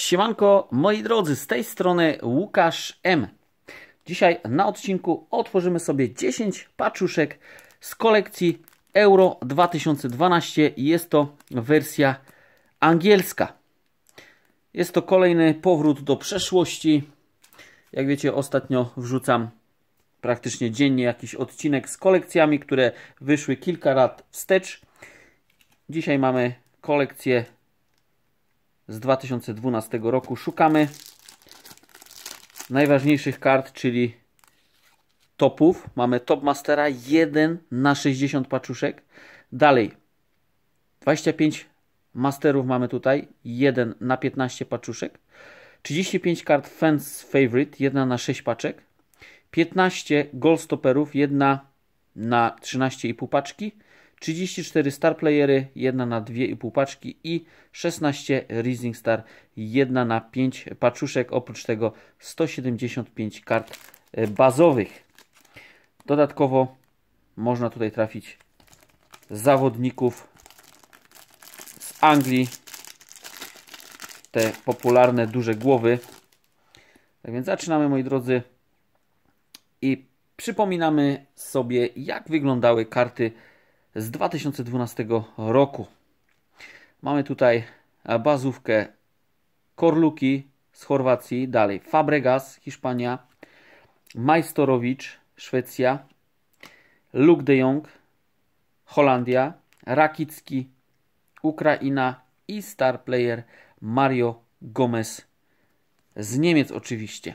Siemanko, moi drodzy, z tej strony Łukasz M. Dzisiaj na odcinku otworzymy sobie 10 paczuszek z kolekcji Euro 2012. Jest to wersja angielska. Jest to kolejny powrót do przeszłości. Jak wiecie, ostatnio wrzucam praktycznie dziennie jakiś odcinek z kolekcjami, które wyszły kilka lat wstecz. Dzisiaj mamy kolekcję z 2012 roku. Szukamy najważniejszych kart, czyli topów. Mamy Top Mastera 1 na 60 paczuszek. Dalej 25 masterów mamy tutaj 1 na 15 paczuszek. 35 kart Fans Favorite 1 na 6 paczek. 15 Gold Stopperów 1 na 13,5 paczki. 34 Star Playery, 1 na 2,5 paczki i 16 Rising Star, 1 na 5 paczuszek. Oprócz tego 175 kart e, bazowych. Dodatkowo można tutaj trafić zawodników z Anglii. Te popularne duże głowy. Tak więc zaczynamy moi drodzy i przypominamy sobie jak wyglądały karty z 2012 roku. Mamy tutaj e, bazówkę Korluki z Chorwacji, dalej Fabregas, Hiszpania, Majstorowicz, Szwecja, Luke de Jong, Holandia, Rakicki, Ukraina i star player Mario Gomez z Niemiec oczywiście.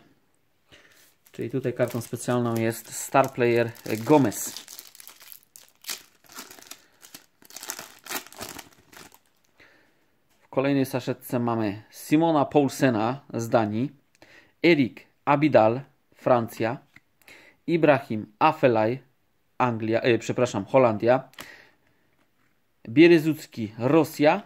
Czyli tutaj kartą specjalną jest star player Gomez. kolejnej saszetce mamy Simona Paulsena z Danii, Erik Abidal, Francja, Ibrahim Afelaj, Anglia, e, przepraszam, Holandia, Bieryzucki, Rosja,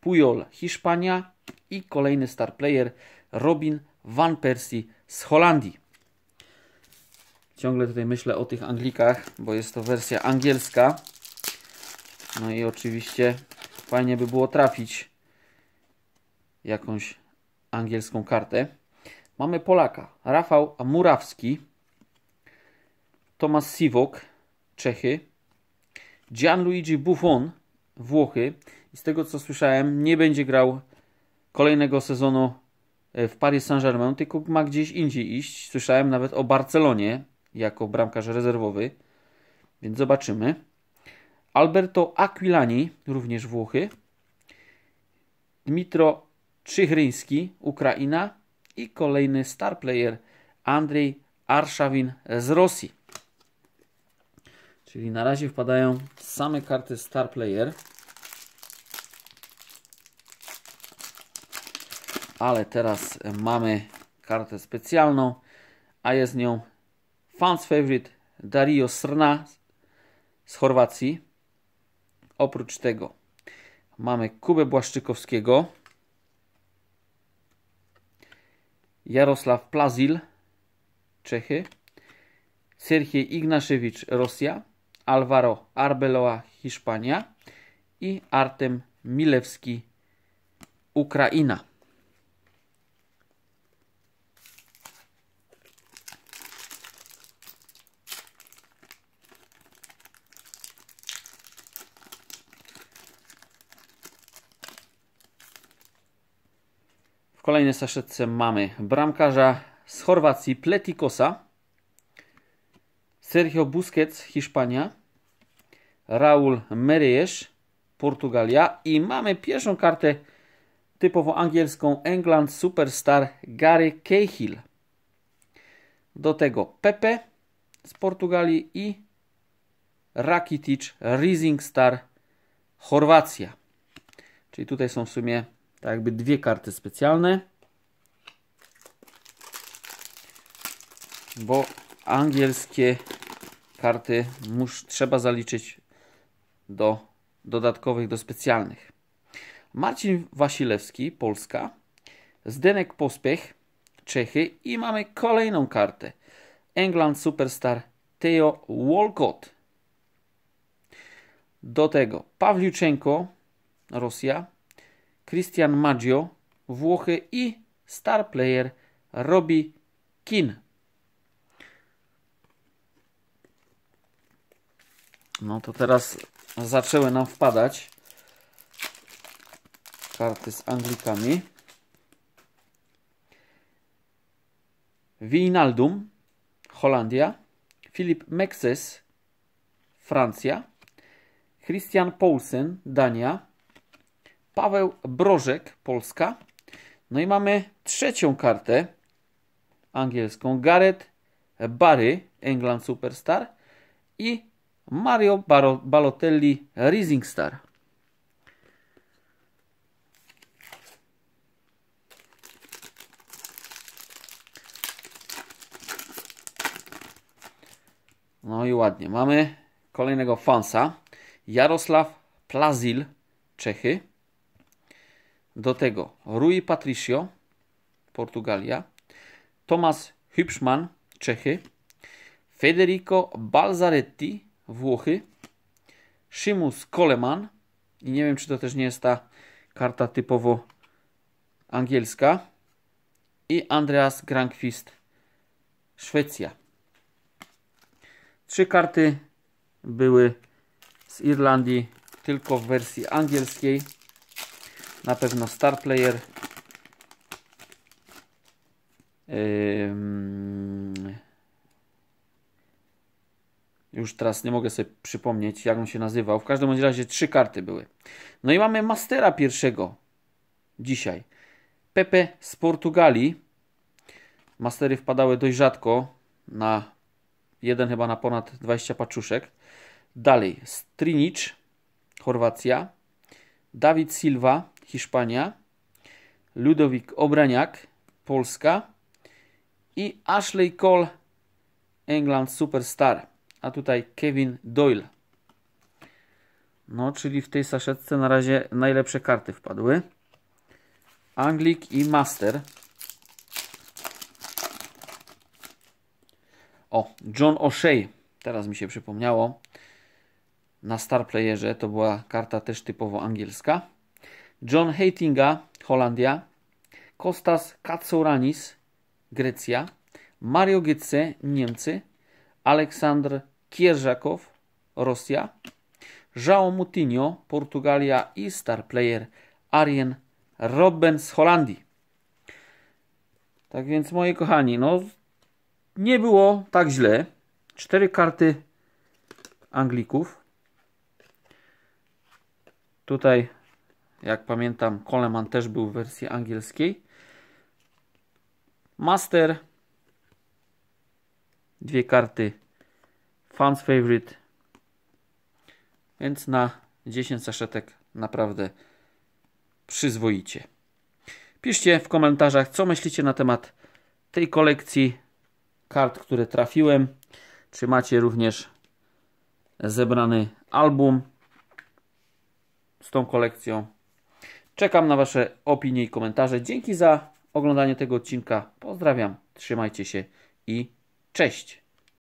Pujol, Hiszpania i kolejny star player Robin Van Persie z Holandii. Ciągle tutaj myślę o tych Anglikach, bo jest to wersja angielska. No i oczywiście Fajnie by było trafić jakąś angielską kartę. Mamy Polaka. Rafał Murawski. Tomasz Siwok. Czechy. Gianluigi Buffon. Włochy. I z tego co słyszałem, nie będzie grał kolejnego sezonu e, w Paris Saint-Germain, tylko ma gdzieś indziej iść. Słyszałem nawet o Barcelonie jako bramkarz rezerwowy, więc zobaczymy. Alberto Aquilani, również Włochy, Dmitro Trzychryński, Ukraina i kolejny star player Andrzej Arszawin z Rosji. Czyli na razie wpadają same karty star player. Ale teraz mamy kartę specjalną, a jest nią fans favorite Dario Srna z Chorwacji, Oprócz tego mamy Kubę Błaszczykowskiego, Jarosław Plazil, Czechy, Serhiej Ignaszewicz, Rosja, Alvaro Arbeloa, Hiszpania i Artem Milewski, Ukraina. kolejnej saszetce mamy bramkarza z Chorwacji Pletikosa, Sergio Busquets Hiszpania, Raul Meriesz Portugalia i mamy pierwszą kartę typowo angielską England Superstar Gary Cahill. Do tego Pepe z Portugalii i Rakitic Rising Star Chorwacja. Czyli tutaj są w sumie tak jakby dwie karty specjalne. Bo angielskie karty musz trzeba zaliczyć do dodatkowych, do specjalnych. Marcin Wasilewski, Polska. Zdenek Pospiech, Czechy. I mamy kolejną kartę. England Superstar Theo Walcott. Do tego Pawliuczenko, Rosja. Christian Maggio, Włochy i star player Robi Kin. No to teraz zaczęły nam wpadać karty z Anglikami. Wijnaldum, Holandia. Filip Mekses, Francja. Christian Poulsen, Dania. Paweł Brożek, Polska. No i mamy trzecią kartę angielską. Gareth Barry, England Superstar i Mario Baro Balotelli, Rising Star. No i ładnie. Mamy kolejnego fansa. Jarosław Plazil, Czechy. Do tego Rui Patricio, Portugalia, Tomasz Hübschmann, Czechy, Federico Balzaretti, Włochy, Szymus Coleman i nie wiem, czy to też nie jest ta karta typowo angielska i Andreas Grankvist, Szwecja. Trzy karty były z Irlandii tylko w wersji angielskiej na pewno Star Player. Już teraz nie mogę sobie przypomnieć, jak on się nazywał. W każdym razie trzy karty były. No i mamy Mastera pierwszego dzisiaj. Pepe z Portugalii. Mastery wpadały dość rzadko. Na jeden chyba na ponad 20 paczuszek. Dalej Strinic, Chorwacja. Dawid Silva, Hiszpania, Ludowik Obraniak, Polska i Ashley Cole, England Superstar. A tutaj Kevin Doyle. No, czyli w tej saszetce na razie najlepsze karty wpadły. Anglik i Master. O, John O'Shea. Teraz mi się przypomniało. Na Star Playerze to była karta też typowo angielska. John Hatinga Holandia, Kostas Katsouranis, Grecja, Mario Götze, Niemcy, Aleksandr Kierżakow, Rosja, João Moutinho, Portugalia i star player Arjen Robben z Holandii. Tak więc, moi kochani, no nie było tak źle. Cztery karty Anglików. Tutaj jak pamiętam, Coleman też był w wersji angielskiej. Master. Dwie karty. Fans favorite. Więc na 10 saszetek naprawdę przyzwoicie. Piszcie w komentarzach, co myślicie na temat tej kolekcji kart, które trafiłem. Czy macie również zebrany album z tą kolekcją? Czekam na Wasze opinie i komentarze. Dzięki za oglądanie tego odcinka. Pozdrawiam, trzymajcie się i cześć.